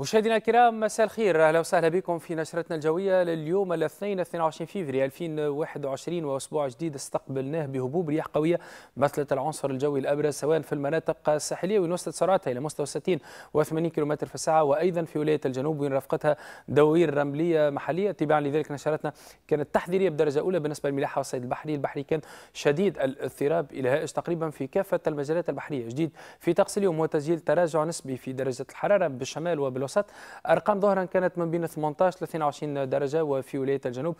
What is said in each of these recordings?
مشاهدينا الكرام مساء الخير اهلا وسهلا بكم في نشرتنا الجويه لليوم الاثنين 22 فيفري 2021 واسبوع جديد استقبلناه بهبوب رياح قويه مثلت العنصر الجوي الابرز سواء في المناطق الساحليه وين وصلت سرعتها الى مستوى 60 و80 كم في الساعه وايضا في ولايه الجنوب وين رافقتها دوير رمليه محليه تباعا لذلك نشرتنا كانت تحذيريه بدرجه اولى بالنسبه للملاحه والصيد البحري البحري كان شديد الاضطراب الى هائج تقريبا في كافه المجالات البحريه جديد في طقس اليوم وتسجيل تراجع نسبي في درجه الحراره بالشمال وبال الوسط ارقام ظهرا كانت من بين 18 ل 22 درجه وفي ولايه الجنوب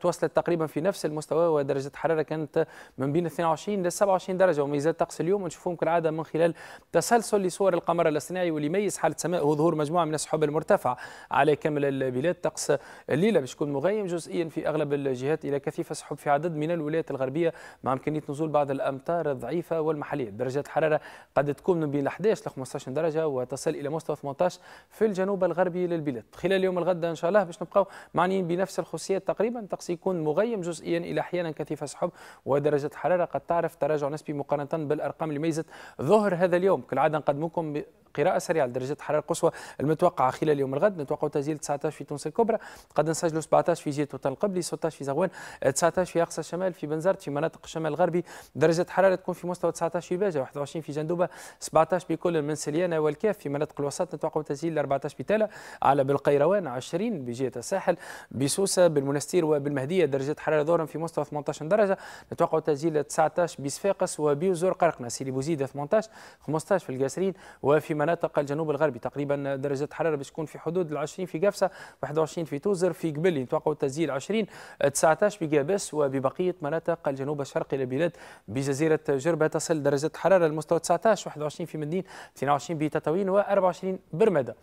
توصلت تقريبا في نفس المستوى ودرجه الحراره كانت من بين 22 ل 27 درجه وميزات طقس اليوم نشوفهم كالعاده من خلال تسلسل لصور القمر الاصطناعي واللي يميز حاله سماء وظهور مجموعه من السحب المرتفعه على كامل البلاد طقس الليله باش يكون مغيم جزئيا في اغلب الجهات الى كثيفه سحب في عدد من الولايات الغربيه مع امكانيه نزول بعض الامطار الضعيفه والمحليه درجات الحراره قد تكون من بين 11 ل 15 درجه وتصل الى مستوى 18 في الجنوب الغربي للبلاد خلال يوم الغد ان شاء الله باش نبقاو معنيين بنفس الخصوصيات تقريبا الطقس يكون مغيم جزئيا الى احيانا كثيف سحب ودرجه الحراره قد تعرف تراجع نسبي مقارنه بالارقام اللي ميزت ظهر هذا اليوم كالعاده نقدمكم قراءة سريعة لدرجة الحرارة القصوى المتوقعة خلال يوم الغد نتوقع تسجيل 19 في تونس الكبرى قد نسجلوا 17 في جهة وطن القبلي 16 في زغوان 19 في أقصى الشمال في بنزرت في مناطق الشمال الغربي درجة الحرارة تكون في مستوى 19 في باجة 21 في جندوبة 17 بكل من سليانة والكاف في مناطق الوسط نتوقع تسجيل 14 بتالا على بالقيروان 20 بجهة الساحل بسوسة بالمنستير وبالمهدية درجة حرارة دورا في مستوى 18 درجة نتوقع تسجيل 19 بصفاقس وبيوزور قرقنة سيدي بوزيدة 18 15 في القاسرين وفي مناطق الجنوب الغربي تقريبا درجه الحراره باش في حدود ال 20 في قفصه 21 في توزر في قبل نتوقعوا التسجيل 20 19 بقابس وببقيه مناطق الجنوب الشرقي للبلاد بجزيره جربه تصل درجه الحراره لمستوى 19 21 في مدين 22 بتطاوين و 24 برمده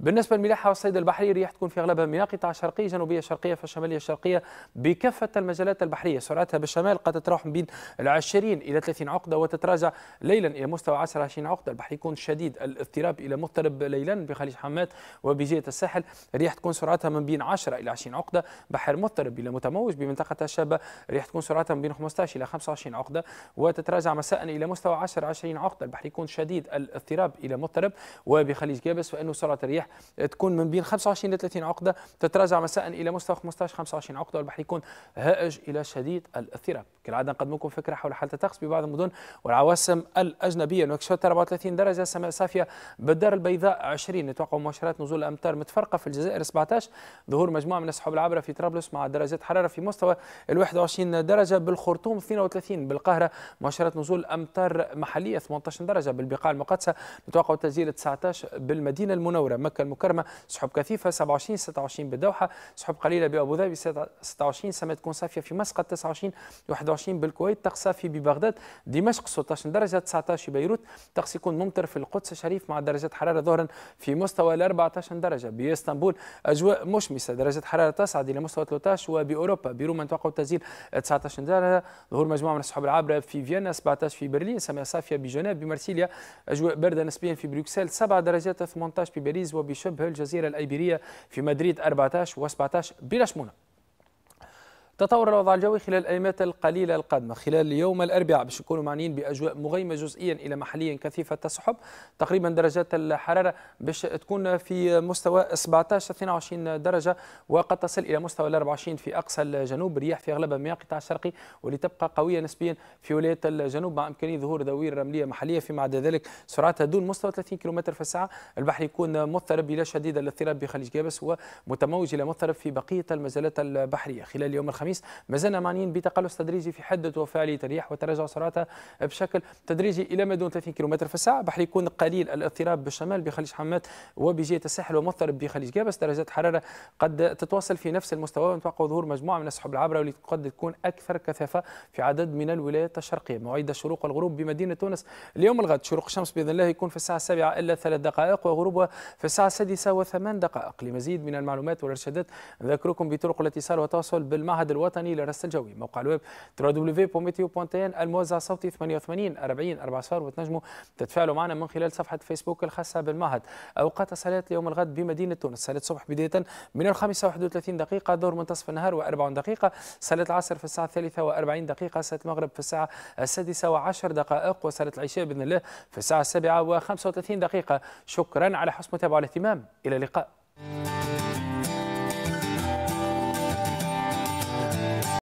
بالنسبة للملاحة والصيد البحري رياح تكون في أغلبها من قطاع شرقية جنوبية شرقية فالشمالية الشرقية بكافة المجالات البحرية سرعتها بالشمال قد تتراوح بين ال 20 إلى 30 عقدة وتتراجع ليلا إلى مستوى 10 20 عقدة البحر يكون شديد الاضطراب إلى مضطرب ليلا بخليج حمات وبجهة الساحل الرياح تكون سرعتها من بين 10 إلى 20 عقدة بحر مضطرب إلى متموج بمنطقة الشابه الرياح تكون سرعتها من بين 15 إلى 25 عقدة وتتراجع مساء إلى مستوى 10 20 عقدة البحر يكون شديد الاضطراب إلى مضطرب وبخليج جابس فإنه سرعة الرياح تكون من بين 25 ل 30 عقده تتراجع مساء الى مستوى 15 25 عقده والبحر يكون هائج الى شديد الاضطراب كالعاده نقدم لكم فكره حول حاله الطقس ببعض المدن والعواصم الاجنبيه نواكشوط 34 درجه سماء صافيه بالدار البيضاء 20 نتوقع مؤشرات نزول امتار متفرقه في الجزائر 17 ظهور مجموعه من السحب العابره في طرابلس مع درجات حراره في مستوى ال 21 درجه بالخرطوم 32 بالقاهره مؤشرات نزول امتار محليه 18 درجه بالبقاع المقدسه نتوقع تسجيل 19 بالمدينه المنوره مكه مكة المكرمة سحب كثيفة 27 26 بالدوحة سحب قليلة بأبو ظبي 26 سما تكون صافية في مسقط 29 21 بالكويت طقس صافي ببغداد دمشق 16 درجة 19 بيروت طقس يكون ممطر في القدس الشريف مع درجة حرارة ظهرا في مستوى 14 درجة باسطنبول أجواء مشمسة درجة حرارة تصعد إلى مستوى 13 وبأوروبا بروما توقع تزيد 19 درجة ظهور مجموعة من السحب العابرة في فيينا 17 في برلين سما صافية بجنيف بمرسيليا أجواء باردة نسبيا في بروكسل 7 درجات 18 في باريس وبشبه الجزيرة الأيبيرية في مدريد 14 و 17 بلا شمولة تطور الوضع الجوي خلال الأيامات القليلة القادمة خلال يوم الأربعاء باش نكونوا معنيين بأجواء مغيمة جزئيا إلى محليا كثيفة السحب تقريبا درجات الحرارة باش تكون في مستوى 17 22 درجة وقد تصل إلى مستوى 24 في أقصى الجنوب رياح في أغلبها من قطاع الشرقي واللي تبقى قوية نسبيا في ولاية الجنوب مع إمكانية ظهور دوير رملية محلية فيما عدا ذلك سرعتها دون مستوى 30 كم في الساعة البحر يكون مضطرب إلى شديد الاضطراب بخليج جابس ومتموج إلى مضطرب في بقية المجالات البحرية خلال يوم الخميس الخميس ما زلنا معنيين بتقلص تدريجي في حده وفعاليه الرياح وتراجع سرعتها بشكل تدريجي الى ما دون 30 كيلومتر في الساعه بحر يكون قليل الاضطراب بالشمال بخليج حمات وبجهه الساحل ومضطرب بخليج جابس درجات الحراره قد تتواصل في نفس المستوى ونتوقع ظهور مجموعه من السحب العابره واللي قد تكون اكثر كثافه في عدد من الولايات الشرقيه مواعيد الشروق والغروب بمدينه تونس اليوم الغد شروق الشمس باذن الله يكون في الساعه 7 الا ثلاث دقائق وغروبها في الساعه 6 وثمان دقائق لمزيد من المعلومات والارشادات نذكركم بطرق الاتصال والتواصل بالمعهد الوطني للرصد الجوي موقع الويب www.meteo.tn الموزع صوتي 88 40 44 وتنجموا تتفاعلوا معنا من خلال صفحة فيسبوك الخاصة بالمعهد أوقات الصلاة اليوم الغد بمدينة تونس صلاة الصبح بداية من الخامسة 31 دقيقة دور منتصف النهار و40 دقيقة صلاة العصر في الساعة الثالثة و40 دقيقة صلاة المغرب في الساعة السادسة و10 دقائق وصلاة العشاء بإذن الله في الساعة السابعة و35 دقيقة شكرا على حسن متابعة والاهتمام إلى اللقاء